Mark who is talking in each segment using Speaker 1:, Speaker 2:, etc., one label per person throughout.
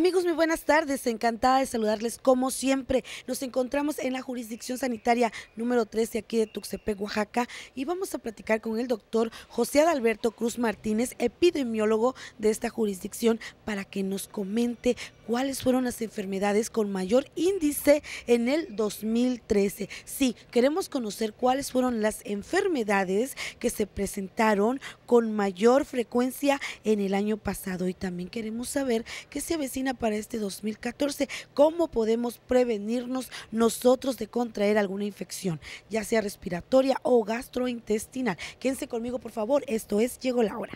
Speaker 1: Amigos, muy buenas tardes. Encantada de saludarles como siempre. Nos encontramos en la jurisdicción sanitaria número 13 aquí de Tuxtepec, Oaxaca, y vamos a platicar con el doctor José Adalberto Cruz Martínez, epidemiólogo de esta jurisdicción, para que nos comente cuáles fueron las enfermedades con mayor índice en el 2013. Sí, queremos conocer cuáles fueron las enfermedades que se presentaron con mayor frecuencia en el año pasado y también queremos saber qué se avecina para este 2014, cómo podemos prevenirnos nosotros de contraer alguna infección, ya sea respiratoria o gastrointestinal. Quédense conmigo, por favor, esto es Llegó la hora.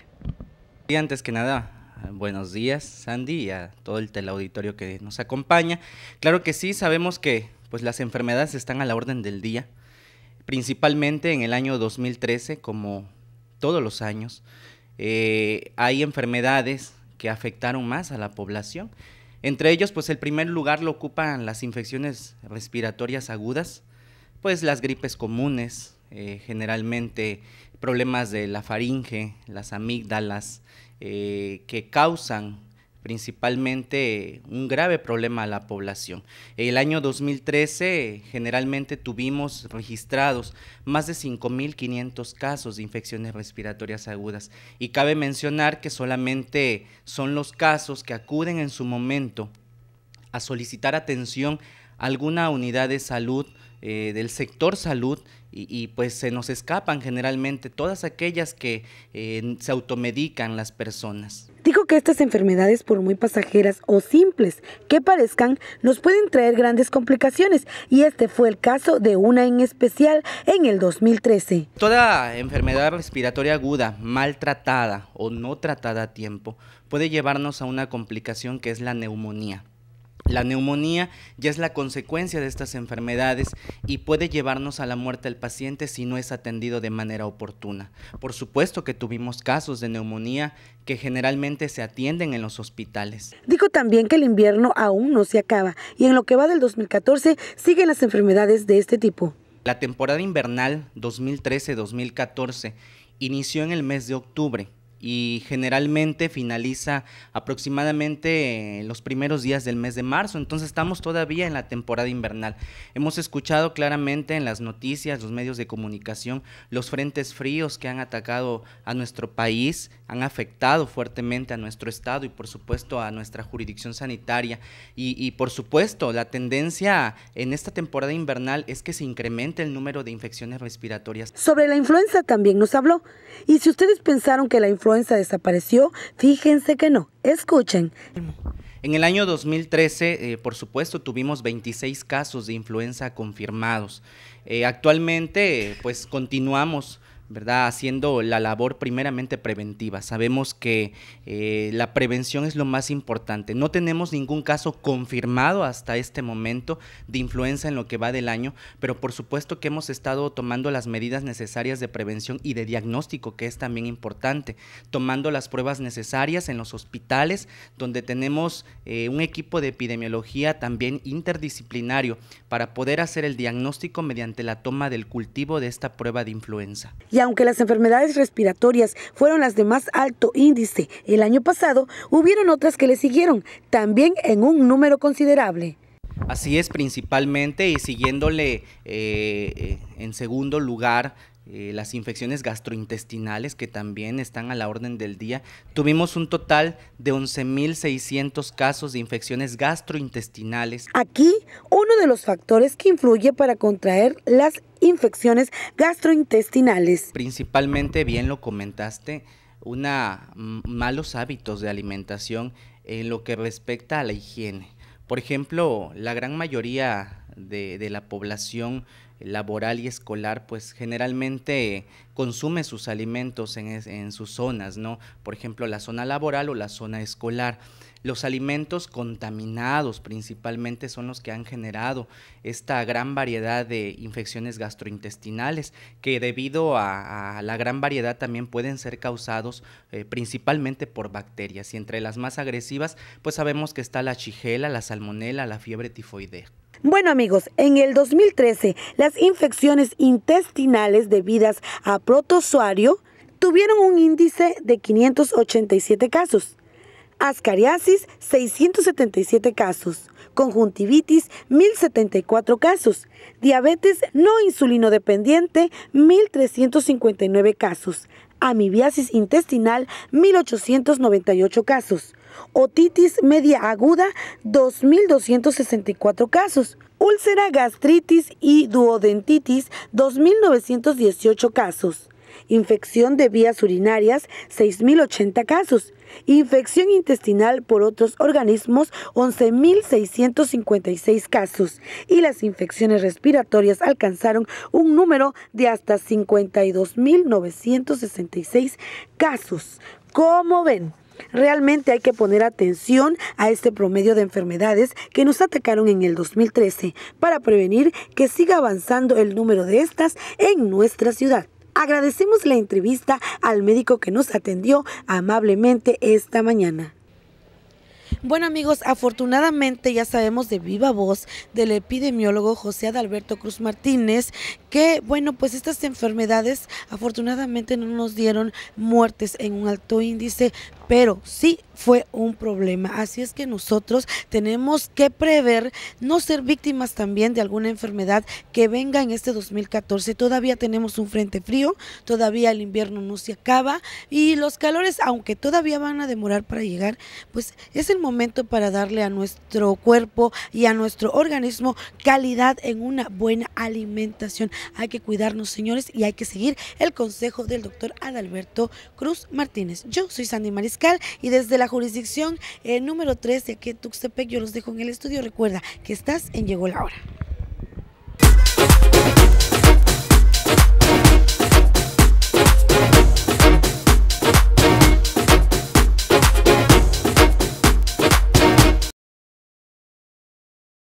Speaker 2: Y antes que nada, buenos días, Sandy, y a todo el teleauditorio que nos acompaña. Claro que sí, sabemos que pues, las enfermedades están a la orden del día, principalmente en el año 2013, como todos los años. Eh, hay enfermedades que afectaron más a la población. Entre ellos, pues el primer lugar lo ocupan las infecciones respiratorias agudas, pues las gripes comunes, eh, generalmente problemas de la faringe, las amígdalas, eh, que causan principalmente un grave problema a la población. El año 2013 generalmente tuvimos registrados más de 5.500 casos de infecciones respiratorias agudas y cabe mencionar que solamente son los casos que acuden en su momento a solicitar atención alguna unidad de salud eh, del sector salud y, pues se nos escapan generalmente todas aquellas que eh, se automedican las personas.
Speaker 1: Dijo que estas enfermedades, por muy pasajeras o simples que parezcan, nos pueden traer grandes complicaciones y este fue el caso de una en especial en el 2013.
Speaker 2: Toda enfermedad respiratoria aguda, maltratada o no tratada a tiempo, puede llevarnos a una complicación que es la neumonía. La neumonía ya es la consecuencia de estas enfermedades y puede llevarnos a la muerte al paciente si no es atendido de manera oportuna. Por supuesto que tuvimos casos de neumonía que generalmente se atienden en los hospitales.
Speaker 1: Dijo también que el invierno aún no se acaba y en lo que va del 2014 siguen las enfermedades de este tipo.
Speaker 2: La temporada invernal 2013-2014 inició en el mes de octubre y generalmente finaliza aproximadamente eh, los primeros días del mes de marzo, entonces estamos todavía en la temporada invernal. Hemos escuchado claramente en las noticias, los medios de comunicación, los frentes fríos que han atacado a nuestro país, han afectado fuertemente a nuestro estado y por supuesto a nuestra jurisdicción sanitaria. Y, y por supuesto la tendencia en esta temporada invernal es que se incremente el número de infecciones respiratorias.
Speaker 1: Sobre la influenza también nos habló. Y si ustedes pensaron que la influenza influenza desapareció? Fíjense que no. Escuchen.
Speaker 2: En el año 2013, eh, por supuesto, tuvimos 26 casos de influenza confirmados. Eh, actualmente, pues continuamos ¿verdad? Haciendo la labor primeramente preventiva. Sabemos que eh, la prevención es lo más importante. No tenemos ningún caso confirmado hasta este momento de influenza en lo que va del año, pero por supuesto que hemos estado tomando las medidas necesarias de prevención y de diagnóstico, que es también importante, tomando las pruebas necesarias en los hospitales, donde tenemos eh, un equipo de epidemiología también interdisciplinario para poder hacer el diagnóstico mediante la toma del cultivo de esta prueba de influenza
Speaker 1: aunque las enfermedades respiratorias fueron las de más alto índice el año pasado, hubieron otras que le siguieron, también en un número considerable.
Speaker 2: Así es, principalmente y siguiéndole eh, eh, en segundo lugar eh, las infecciones gastrointestinales que también están a la orden del día. Tuvimos un total de 11.600 casos de infecciones gastrointestinales.
Speaker 1: Aquí, uno de los factores que influye para contraer las infecciones gastrointestinales.
Speaker 2: Principalmente, bien lo comentaste, una, malos hábitos de alimentación en lo que respecta a la higiene. Por ejemplo, la gran mayoría de, de la población laboral y escolar, pues generalmente eh, consume sus alimentos en, sus zonas, ¿no? Por ejemplo, la zona laboral o la zona escolar. Los alimentos contaminados principalmente son los que han generado esta gran variedad de infecciones gastrointestinales que debido a, la gran variedad también pueden ser causados eh, principalmente por bacterias y entre las más agresivas pues sabemos que está la chigela, la salmonela, la fiebre tifoidea.
Speaker 1: Bueno amigos, en el 2013 las infecciones intestinales debidas a protozoario tuvieron un índice de 587 casos, ascariasis 677 casos, conjuntivitis 1074 casos, diabetes no insulinodependiente, 1359 casos, amibiasis intestinal 1898 casos, otitis media aguda 2.264 casos, úlcera, gastritis y duodentitis 2.918 casos, infección de vías urinarias 6.080 casos, infección intestinal por otros organismos 11.656 casos y las infecciones respiratorias alcanzaron un número de hasta 52.966 casos. ¿Cómo ven? Realmente hay que poner atención a este promedio de enfermedades que nos atacaron en el 2013 para prevenir que siga avanzando el número de estas en nuestra ciudad. Agradecemos la entrevista al médico que nos atendió amablemente esta mañana. Bueno amigos, afortunadamente ya sabemos de viva voz del epidemiólogo José Adalberto Cruz Martínez que, bueno, pues estas enfermedades afortunadamente no nos dieron muertes en un alto índice, pero sí fue un problema. Así es que nosotros tenemos que prever no ser víctimas también de alguna enfermedad que venga en este 2014. Todavía tenemos un frente frío, todavía el invierno no se acaba y los calores, aunque todavía van a demorar para llegar, pues es el momento momento para darle a nuestro cuerpo y a nuestro organismo calidad en una buena alimentación. Hay que cuidarnos, señores, y hay que seguir el consejo del doctor Adalberto Cruz Martínez. Yo soy Sandy Mariscal y desde la jurisdicción eh, número 3 de aquí Tuxtepec yo los dejo en el estudio. Recuerda que estás en Llegó la Hora.